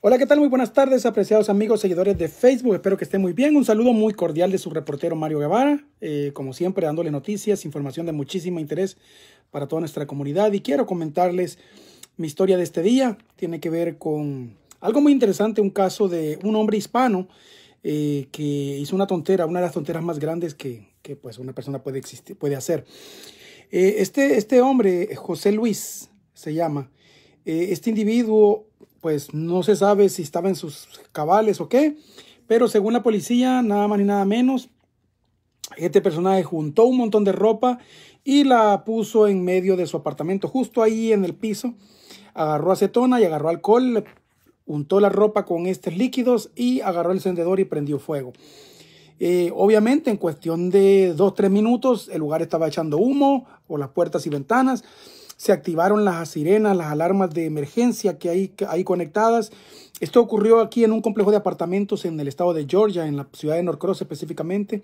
Hola, ¿qué tal? Muy buenas tardes, apreciados amigos, seguidores de Facebook. Espero que estén muy bien. Un saludo muy cordial de su reportero Mario Guevara. Eh, como siempre, dándole noticias, información de muchísimo interés para toda nuestra comunidad. Y quiero comentarles mi historia de este día. Tiene que ver con algo muy interesante, un caso de un hombre hispano eh, que hizo una tontera, una de las tonteras más grandes que, que pues, una persona puede, existir, puede hacer. Eh, este, este hombre, José Luis, se llama. este individuo pues no se sabe si estaba en sus cabales o qué, pero según la policía, nada más ni nada menos, este personaje juntó un montón de ropa y la puso en medio de su apartamento, justo ahí en el piso. Agarró acetona y agarró alcohol, untó la ropa con estos líquidos y agarró el encendedor y prendió fuego. Eh, obviamente, en cuestión de 2 tres minutos, el lugar estaba echando humo o las puertas y ventanas se activaron las sirenas, las alarmas de emergencia que hay, ahí conectadas. Esto ocurrió aquí en un complejo de apartamentos en el estado de Georgia, en la ciudad de Norcross específicamente.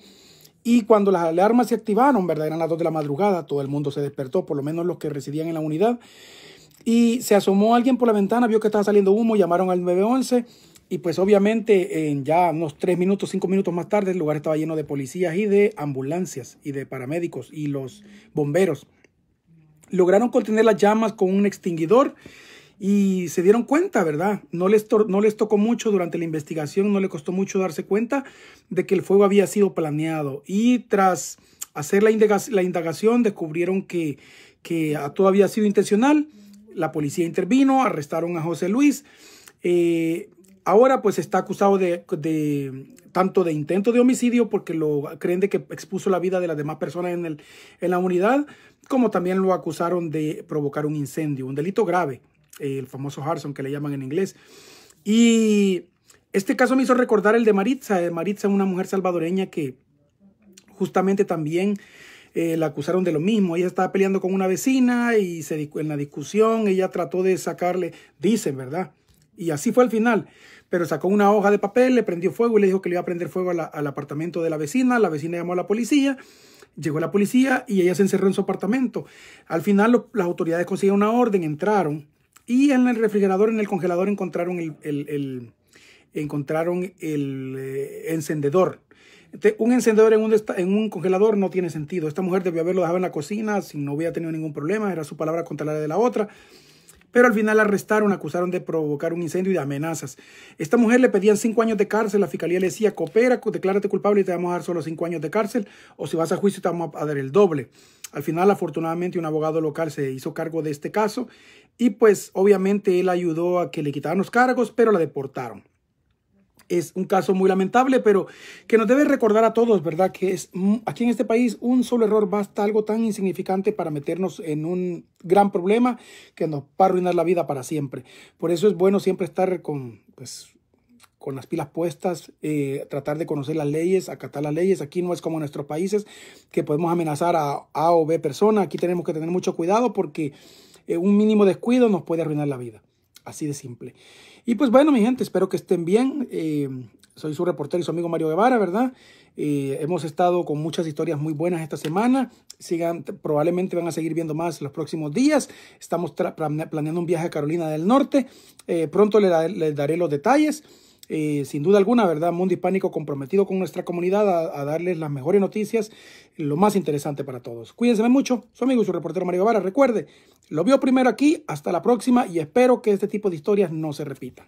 Y cuando las alarmas se activaron, ¿verdad? Eran las 2 de la madrugada, todo el mundo se despertó, por lo menos los que residían en la unidad. Y se asomó alguien por la ventana, vio que estaba saliendo humo, llamaron al 911 y pues obviamente en ya unos tres minutos, cinco minutos más tarde el lugar estaba lleno de policías y de ambulancias y de paramédicos y los bomberos lograron contener las llamas con un extinguidor y se dieron cuenta, ¿verdad? No les, no les tocó mucho durante la investigación, no le costó mucho darse cuenta de que el fuego había sido planeado. Y tras hacer la, indagación, descubrieron que, todo había sido intencional. La policía intervino, arrestaron a José Luis. Eh, Ahora pues está acusado de, tanto de intento de homicidio porque lo creen de que expuso la vida de las demás personas en, la unidad, como también lo acusaron de provocar un incendio, un delito grave, el famoso Harson que le llaman en inglés. Y este caso me hizo recordar el de Maritza. Maritza, una mujer salvadoreña que justamente también eh, la acusaron de lo mismo. Ella estaba peleando con una vecina y se, en la discusión ella trató de sacarle, dicen, ¿verdad? Y así fue al final. Pero sacó una hoja de papel, le prendió fuego y le dijo que le iba a prender fuego al apartamento de la vecina. La vecina llamó a la policía. Llegó la policía y ella se encerró en su apartamento. Al final las autoridades consiguieron una orden, entraron y en el refrigerador, en el congelador encontraron el, encontraron el eh, encendedor. Este, un encendedor en un, en un congelador no tiene sentido. Esta mujer debió haberlo dejado en la cocina, si no hubiera tenido ningún problema, era su palabra contra la de la otra pero al final la arrestaron, acusaron de provocar un incendio y de amenazas. Esta mujer le pedían cinco años de cárcel, la fiscalía le decía, coopera, declárate culpable y te vamos a dar solo cinco años de cárcel, o si vas a juicio te vamos a dar el doble. Al final, afortunadamente, un abogado local se hizo cargo de este caso y pues obviamente él ayudó a que le quitaran los cargos, pero la deportaron es un caso muy lamentable, pero que nos debe recordar a todos, ¿verdad? Que aquí en este país un solo error basta algo tan insignificante para meternos en un gran problema que nos va a arruinar la vida para siempre. Por eso es bueno siempre estar con, pues, con las pilas puestas, eh, tratar de conocer las leyes, acatar las leyes. Aquí no es como en nuestros países que podemos amenazar a A o B persona. Aquí tenemos que tener mucho cuidado porque eh, un mínimo descuido nos puede arruinar la vida. Así de simple. Y pues bueno, mi gente, espero que estén bien. Eh, soy su reportero y su amigo Mario Guevara, ¿verdad? Eh, hemos estado con muchas historias muy buenas esta semana. Sigan, probablemente van a seguir viendo más los próximos días. Estamos planeando un viaje a Carolina del Norte. Eh, pronto les, les daré los detalles. Eh, sin duda alguna, ¿verdad? Mundo Hispánico comprometido con nuestra comunidad a, a, darles las mejores noticias, lo más interesante para todos. Cuídense mucho, su amigo y su reportero Mario Guevara. Recuerde, lo vio primero aquí, hasta la próxima y espero que este tipo de historias no se repitan.